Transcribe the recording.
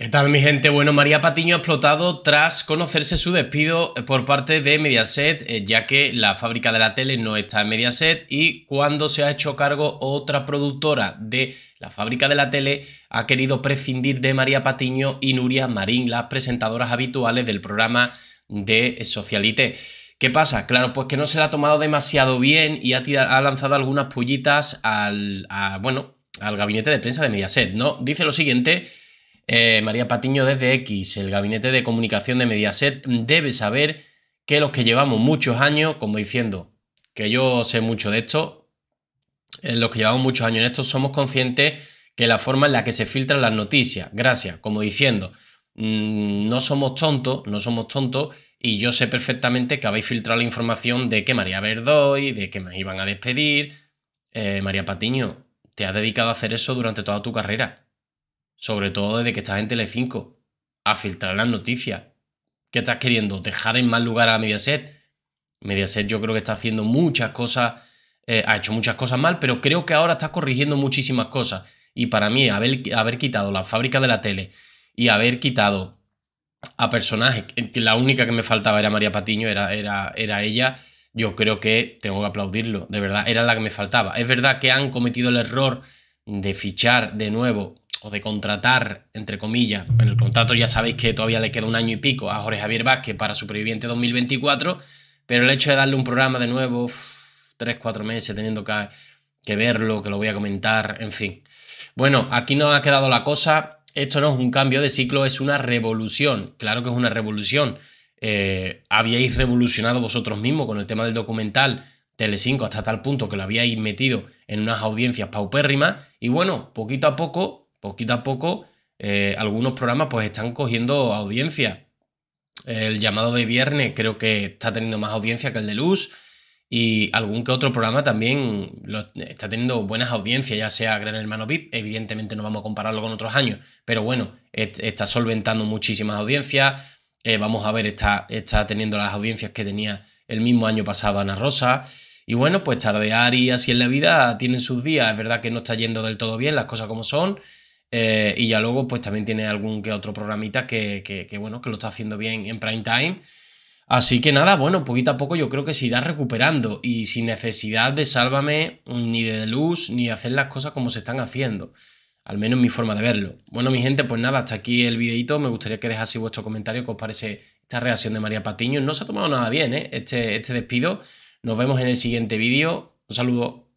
¿Qué tal mi gente? Bueno, María Patiño ha explotado tras conocerse su despido eh, por parte de Mediaset, eh, ya que la fábrica de la tele no está en Mediaset y cuando se ha hecho cargo otra productora de la fábrica de la tele ha querido prescindir de María Patiño y Nuria Marín, las presentadoras habituales del programa de Socialite. ¿Qué pasa? Claro, pues que no se la ha tomado demasiado bien y ha, lanzado algunas pullitas al, bueno, al gabinete de prensa de Mediaset, ¿no? Dice lo siguiente eh, María Patiño desde X, el gabinete de comunicación de Mediaset debe saber que los que llevamos muchos años, como diciendo que yo sé mucho de esto, eh, los que llevamos muchos años en esto somos conscientes que la forma en la que se filtran las noticias, gracias, como diciendo, mm, no somos tontos, no somos tontos, y yo sé perfectamente que habéis filtrado la información de que María Verdoy, de que me iban a despedir. Eh, María Patiño, te has dedicado a hacer eso durante toda tu carrera sobre todo desde que estás en Telecinco, a filtrar las noticias. ¿Qué estás queriendo? ¿Dejar en mal lugar a Mediaset? Mediaset yo creo que está haciendo muchas cosas, eh, ha hecho muchas cosas mal, pero creo que ahora está corrigiendo muchísimas cosas. Y para mí, haber, haber quitado la fábrica de la tele y haber quitado a personajes, eh, la única que me faltaba era María Patiño, era, era ella, yo creo que tengo que aplaudirlo, de verdad, era la que me faltaba. Es verdad que han cometido el error de fichar de nuevo o de contratar, entre comillas, en el contrato ya sabéis que todavía le queda un año y pico a Jorge Javier Vázquez para Superviviente 2024, pero el hecho de darle un programa de nuevo, tres, cuatro meses teniendo que, verlo, que lo voy a comentar, en fin. Bueno, aquí nos ha quedado la cosa, esto no es un cambio de ciclo, es una revolución, claro que es una revolución. Eh, habíais revolucionado vosotros mismos con el tema del documental Telecinco hasta tal punto que lo habíais metido en unas audiencias paupérrimas y bueno, poquito a poco poquito a poco, eh, algunos programas pues están cogiendo audiencia. El llamado de viernes creo que está teniendo más audiencia que el de Luz. Y algún que otro programa también está teniendo buenas audiencias, ya sea Gran Hermano VIP. Evidentemente no vamos a compararlo con otros años, pero bueno, está solventando muchísimas audiencias. Eh, vamos a ver, está, está teniendo las audiencias que tenía el mismo año pasado Ana Rosa. Y bueno, pues tardear y así en la vida tienen sus días. Es verdad que no está yendo del todo bien las cosas como son. Eh, y ya luego, pues también tiene algún que otro programita que, que, bueno, que lo está haciendo bien en prime time. Así que nada, bueno, poquito a poco yo creo que se irá recuperando y sin necesidad de sálvame mm, ni de luz ni de hacer las cosas como se están haciendo. Al menos mi forma de verlo. Bueno, mi gente, pues nada, hasta aquí el videito. Me gustaría que dejaseis vuestro comentario que os parece esta reacción de María Patiño. No se ha tomado nada bien, ¿eh? Este, este despido. Nos vemos en el siguiente vídeo. Un saludo.